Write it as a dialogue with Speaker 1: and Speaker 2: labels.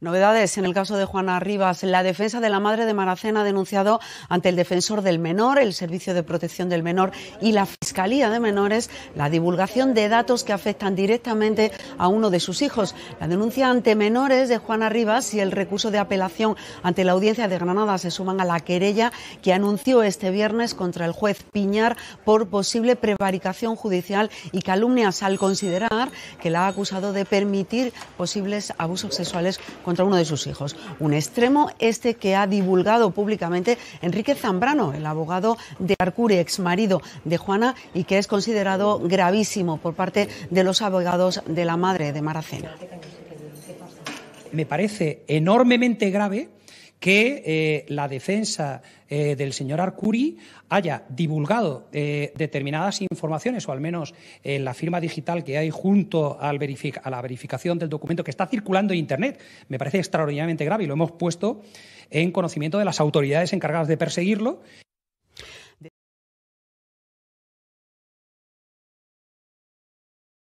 Speaker 1: Novedades en el caso de Juana Rivas. La defensa de la madre de Maracena ha denunciado ante el defensor del menor, el Servicio de Protección del Menor y la Fiscalía de Menores la divulgación de datos que afectan directamente a uno de sus hijos. La denuncia ante menores de Juana Rivas y el recurso de apelación ante la audiencia de Granada se suman a la querella que anunció este viernes contra el juez Piñar por posible prevaricación judicial y calumnias al considerar que la ha acusado de permitir posibles abusos sexuales contra uno de sus hijos. Un extremo este que ha divulgado públicamente Enrique Zambrano, el abogado de Arcure... ex marido de Juana, y que es considerado gravísimo por parte de los abogados de la madre de Maracena. Me parece
Speaker 2: enormemente grave que eh, la defensa eh, del señor Arcuri haya divulgado eh, determinadas informaciones, o al menos la firma digital que hay junto al a la verificación del documento que está circulando en Internet. Me parece extraordinariamente grave y lo hemos puesto en conocimiento de las autoridades encargadas de perseguirlo